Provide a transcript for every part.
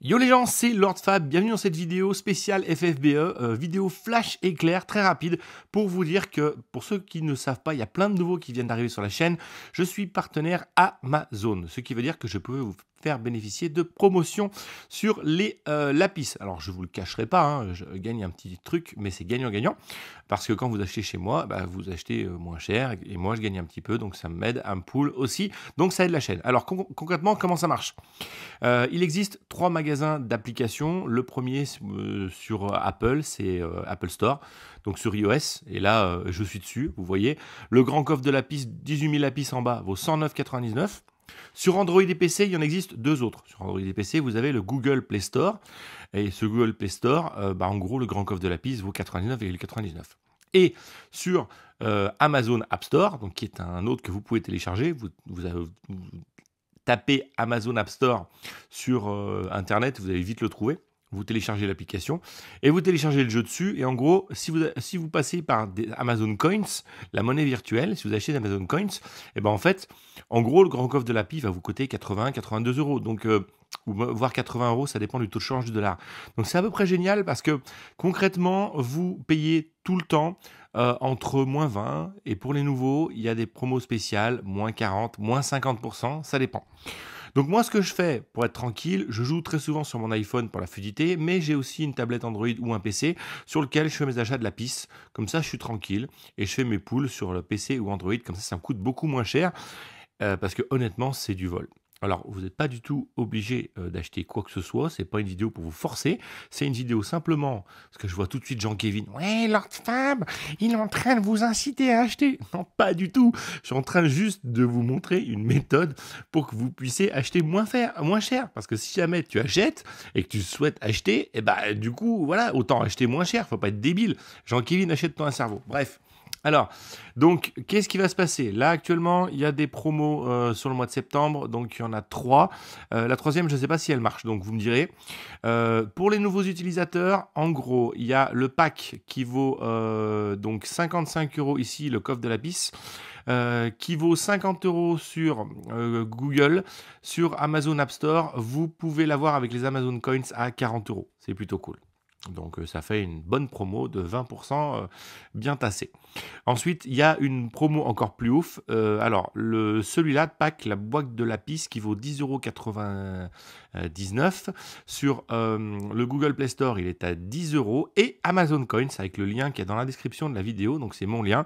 Yo les gens, c'est LordFab, bienvenue dans cette vidéo spéciale FFBE, euh, vidéo flash éclair très rapide pour vous dire que pour ceux qui ne savent pas, il y a plein de nouveaux qui viennent d'arriver sur la chaîne, je suis partenaire Amazon, ce qui veut dire que je peux vous faire bénéficier de promotions sur les euh, lapis. Alors je vous le cacherai pas, hein, je gagne un petit truc, mais c'est gagnant-gagnant, parce que quand vous achetez chez moi, bah, vous achetez euh, moins cher, et moi je gagne un petit peu, donc ça m'aide un pool aussi, donc ça aide la chaîne. Alors concrètement, comment ça marche euh, Il existe trois magasins d'applications, le premier sur Apple, c'est Apple Store, donc sur iOS, et là je suis dessus, vous voyez, le grand coffre de lapis, 18 000 lapis en bas, vaut 109,99 sur Android et PC, il y en existe deux autres. Sur Android et PC, vous avez le Google Play Store. Et ce Google Play Store, euh, bah, en gros, le grand coffre de la piste vaut 99,99. 99. Et sur euh, Amazon App Store, donc qui est un autre que vous pouvez télécharger, vous, avez, tapez Amazon App Store sur euh, Internet, vous allez vite le trouver. Vous téléchargez l'application et vous téléchargez le jeu dessus. Et en gros, si vous, si vous passez par des Amazon Coins, la monnaie virtuelle, si vous achetez des Amazon Coins, et eh ben en fait, en gros, le grand coffre de l'API va vous coûter 80-82 euros. Donc, euh, voire 80 euros, ça dépend du taux de change du dollar. Donc, c'est à peu près génial parce que concrètement, vous payez tout le temps euh, entre moins 20 et pour les nouveaux, il y a des promos spéciales, moins 40, moins 50%, ça dépend. Donc moi, ce que je fais pour être tranquille, je joue très souvent sur mon iPhone pour la fluidité, mais j'ai aussi une tablette Android ou un PC sur lequel je fais mes achats de la piste. Comme ça, je suis tranquille et je fais mes poules sur le PC ou Android. Comme ça, ça me coûte beaucoup moins cher euh, parce que honnêtement, c'est du vol. Alors, vous n'êtes pas du tout obligé euh, d'acheter quoi que ce soit. C'est pas une vidéo pour vous forcer. C'est une vidéo simplement parce que je vois tout de suite Jean-Kévin. Ouais, Lord Fab, il est en train de vous inciter à acheter. Non, pas du tout. Je suis en train juste de vous montrer une méthode pour que vous puissiez acheter moins, moins cher. Parce que si jamais tu achètes et que tu souhaites acheter, eh ben, du coup, voilà, autant acheter moins cher. Faut pas être débile. Jean-Kévin, achète-toi un cerveau. Bref. Alors, donc, qu'est-ce qui va se passer Là, actuellement, il y a des promos euh, sur le mois de septembre, donc il y en a trois. Euh, la troisième, je ne sais pas si elle marche, donc vous me direz. Euh, pour les nouveaux utilisateurs, en gros, il y a le pack qui vaut donc 55 euros ici, le coffre de la pisse. qui vaut 50 euros sur Google, sur Amazon App Store. Vous pouvez l'avoir avec les Amazon Coins à 40 euros. C'est plutôt cool. Donc euh, ça fait une bonne promo de 20% euh, bien tassée. Ensuite, il y a une promo encore plus ouf. Euh, alors, celui-là, pack la boîte de lapis qui vaut 10,99€. Sur le Google Play Store, il est à euros et Amazon Coins avec le lien qui est dans la description de la vidéo, donc c'est mon lien,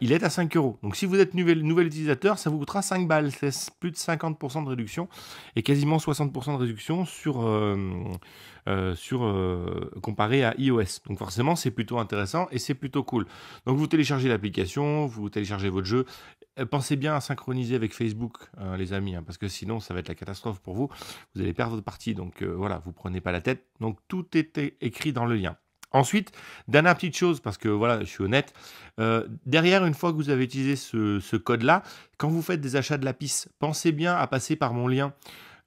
il est à euros. Donc si vous êtes nouvel utilisateur, ça vous coûtera 5 balles. C'est plus de 50% de réduction et quasiment 60% de réduction sur euh, sur, euh, comparé à iOS. Donc forcément, c'est plutôt intéressant et c'est plutôt cool. Donc vous téléchargez l'application, vous téléchargez votre jeu euh, pensez bien à synchroniser avec Facebook, hein, les amis, hein, parce que sinon ça va être la catastrophe pour vous. Vous allez perdre votre partie, donc voilà, vous prenez pas la tête. Donc tout était écrit dans le lien. Ensuite, dernière petite chose, parce que voilà, je suis honnête, derrière, une fois que vous avez utilisé ce, ce code-là, quand vous faites des achats de la piste, pensez bien à passer par mon lien.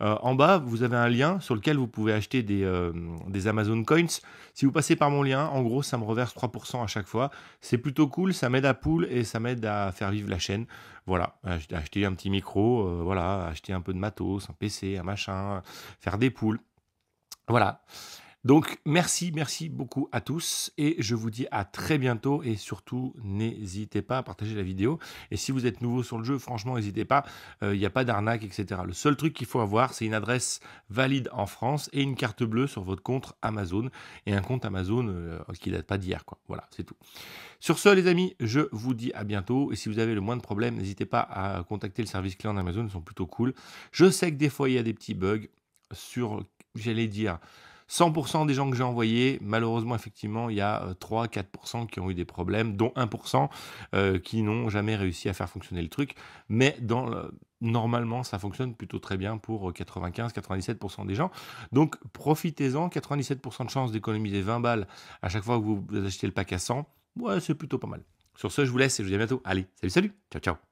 Euh, en bas, vous avez un lien sur lequel vous pouvez acheter euh, des, Amazon Coins. Si vous passez par mon lien, en gros, ça me reverse 3% à chaque fois. C'est plutôt cool, ça m'aide à pool et ça m'aide à faire vivre la chaîne. Voilà, acheter un petit micro, euh, voilà, acheter un peu de matos, un PC, un machin, faire des poules. Voilà. Donc merci, merci beaucoup à tous et je vous dis à très bientôt et surtout n'hésitez pas à partager la vidéo. Et si vous êtes nouveau sur le jeu, franchement n'hésitez pas, euh, il n'y a pas d'arnaque, etc. Le seul truc qu'il faut avoir, c'est une adresse valide en France et une carte bleue sur votre compte Amazon et un compte Amazon euh, qui date pas d'hier. quoi. Voilà, c'est tout. Sur ce, les amis, je vous dis à bientôt et si vous avez le moins de problèmes, n'hésitez pas à contacter le service client d'Amazon, ils sont plutôt cool. Je sais que des fois il y a des petits bugs sur, j'allais dire, 100% des gens que j'ai envoyés, malheureusement, effectivement, il y a 3-4% euh, qui ont eu des problèmes, dont 1% euh, qui n'ont jamais réussi à faire fonctionner le truc. Mais normalement, ça fonctionne plutôt très bien pour 95-97% euh, des gens. Donc, profitez-en. 97% de chance d'économiser 20 balles à chaque fois que vous achetez le pack à 100. Ouais, c'est plutôt pas mal. Sur ce, je vous laisse et je vous dis à bientôt. Allez, salut, salut. Ciao, ciao.